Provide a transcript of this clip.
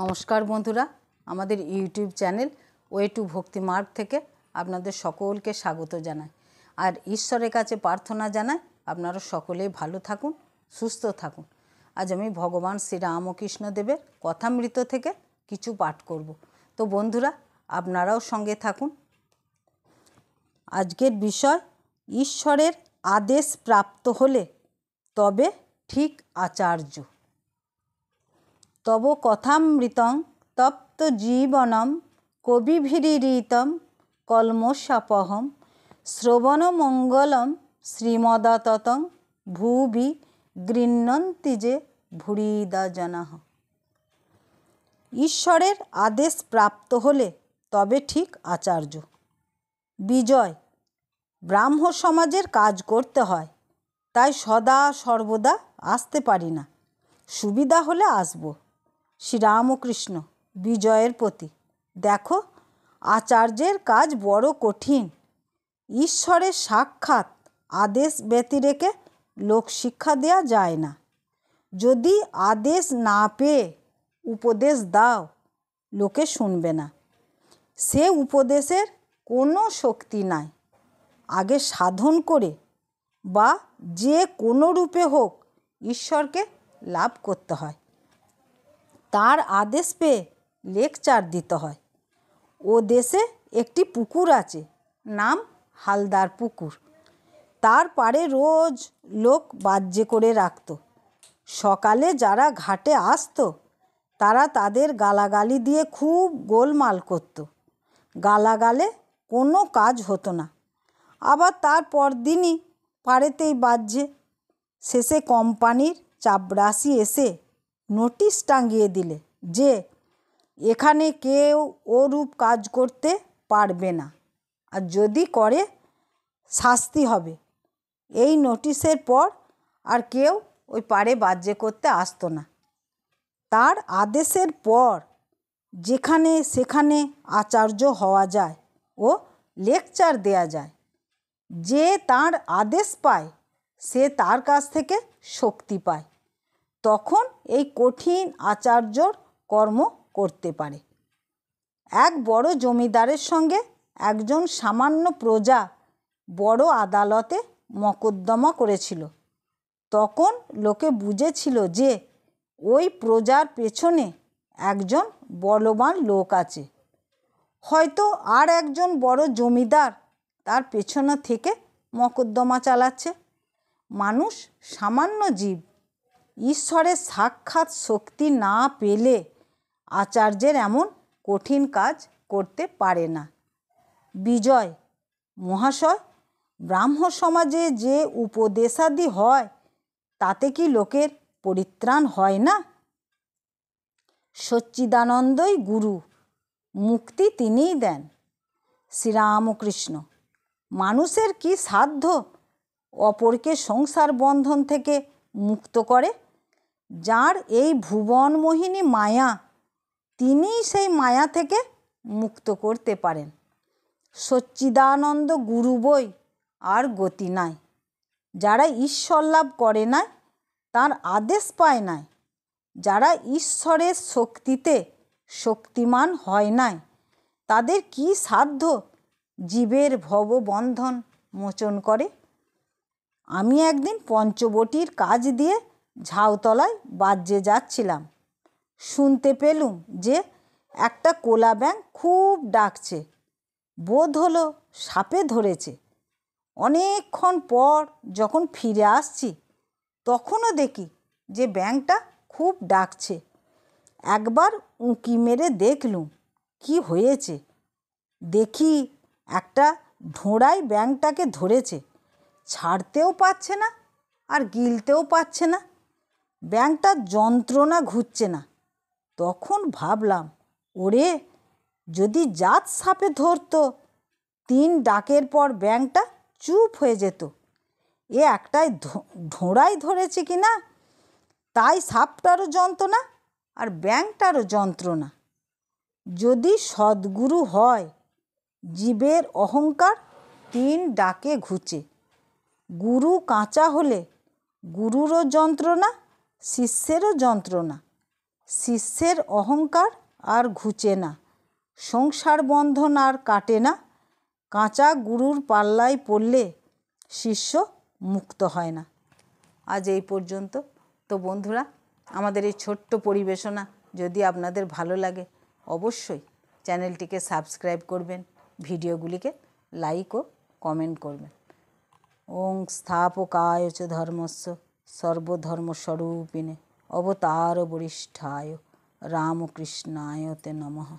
নমস্কার বন্ধুরা আমাদের ইউটিউব চ্যানেল ওয়ে টু ভক্তি মার্গ থেকে আপনাদের সকলকে স্বাগত জানায় আর ঈশ্বরের কাছে প্রার্থনা জানাই আপনারা সকলেই ভালো থাকুন সুস্থ থাকুন আজ আমি ভগবান শ্রীরামকৃষ্ণ দেবের কথামৃত থেকে কিছু পাঠ করব তো বন্ধুরা আপনারাও সঙ্গে থাকুন আজকের বিষয় ঈশ্বরের আদেশ প্রাপ্ত হলে তবে ঠিক আচার্য তব কথামৃতং তপ্ত জীবনম কবিভিরীতম কলমসাপহম শ্রবণমঙ্গলম শ্রীমদততং ভুবি গৃহন্তি যে ভুরিদাজনাহ ঈশ্বরের আদেশ প্রাপ্ত হলে তবে ঠিক আচার্য বিজয় ব্রাহ্ম সমাজের কাজ করতে হয় তাই সদা সর্বদা আসতে পারি না সুবিধা হলে আসবো শ্রীরামকৃষ্ণ বিজয়ের প্রতি দেখো আচার্যের কাজ বড় কঠিন ঈশ্বরের সাক্ষাৎ আদেশ ব্যতিরেকে লোকশিক্ষা দেয়া যায় না যদি আদেশ না পেয়ে উপদেশ দাও লোকে শুনবে না সে উপদেশের কোনো শক্তি নাই আগে সাধন করে বা যে কোনো রূপে হোক ঈশ্বরকে লাভ করতে হয় তার আদেশ পেয়ে লেকচার দিতে হয় ও দেশে একটি পুকুর আছে নাম হালদার পুকুর তার পাড়ে রোজ লোক বাজ্যে করে রাখত সকালে যারা ঘাটে আসতো তারা তাদের গালাগালি দিয়ে খুব গোলমাল করত গালাগালে কোনো কাজ হতো না আবার তার পরদিনই পাড়েতেই বাজছে শেষে কোম্পানির চাপরাশি এসে নোটিশ টাঙিয়ে দিলে যে এখানে কেউ ওরূপ কাজ করতে পারবে না আর যদি করে শাস্তি হবে এই নোটিশের পর আর কেউ ওই পাড়ে বাজ্যে করতে আসতো না তার আদেশের পর যেখানে সেখানে আচার্য হওয়া যায় ও লেকচার দেয়া যায় যে তার আদেশ পায় সে তার কাছ থেকে শক্তি পায় তখন এই কঠিন আচার্যর কর্ম করতে পারে এক বড় জমিদারের সঙ্গে একজন সামান্য প্রজা বড় আদালতে মকদ্দমা করেছিল তখন লোকে বুঝেছিল যে ওই প্রজার পেছনে একজন বলবান লোক আছে হয়তো আর একজন বড় জমিদার তার পেছনে থেকে মকদ্দমা চালাচ্ছে মানুষ সামান্য জীব ঈশ্বরের সাক্ষাৎ শক্তি না পেলে আচার্যের এমন কঠিন কাজ করতে পারে না বিজয় মহাশয় ব্রাহ্ম সমাজে যে উপদেশাদি হয় তাতে কি লোকের পরিত্রাণ হয় না সচ্চিদানন্দই গুরু মুক্তি তিনিই দেন শ্রীরামকৃষ্ণ মানুষের কি সাধ্য অপরকে সংসার বন্ধন থেকে মুক্ত করে যার এই ভুবনমোহিনী মায়া তিনিই সেই মায়া থেকে মুক্ত করতে পারেন সচ্চিদানন্দ গুরু বই আর গতি নাই যারা ঈশ্বর লাভ করে নাই তার আদেশ পায় নাই যারা ঈশ্বরের শক্তিতে শক্তিমান হয় নাই তাদের কি সাধ্য জীবের ভববন্ধন মোচন করে আমি একদিন পঞ্চবটির কাজ দিয়ে ঝাউতলায় বাজ্যে যাচ্ছিলাম শুনতে পেলুম যে একটা কোলা ব্যাং খুব ডাকছে বোধ হলো সাপে ধরেছে অনেকক্ষণ পর যখন ফিরে আসছি তখনও দেখি যে ব্যাংকটা খুব ডাকছে একবার উঁকি মেরে দেখলুম কি হয়েছে দেখি একটা ঢোঁড়াই ব্যাংকটাকে ধরেছে ছাড়তেও পারছে না আর গিলতেও পারছে না ব্যাংকটার যন্ত্রণা ঘুরছে না তখন ভাবলাম ওরে যদি জাত সাপে ধরত তিন ডাকের পর ব্যাংকটা চুপ হয়ে যেত এ একটাই ঢোঁড়াই ধরেছে কি না তাই সাপটারও যন্ত্রণা আর ব্যাংকটারও যন্ত্রণা যদি সদ্গুরু হয় জীবের অহংকার তিন ডাকে ঘুচে গুরু কাঁচা হলে গুরুরও যন্ত্রণা শিষ্যেরও যন্ত্রণা শিষ্যের অহংকার আর ঘুচে না সংসার বন্ধন আর কাটে না কাঁচা গুরুর পাল্লায় পড়লে শিষ্য মুক্ত হয় না আজ এই পর্যন্ত তো বন্ধুরা আমাদের এই ছোট্ট পরিবেশনা যদি আপনাদের ভালো লাগে অবশ্যই চ্যানেলটিকে সাবস্ক্রাইব করবেন ভিডিওগুলিকে লাইক ও কমেন্ট করবেন ওং স্থাপকায় ধর্মস্ব সর্বধর্মস্বরূপিণে অবতার বরিষ্ঠায় রামকৃষ্ণায় তে নমঃ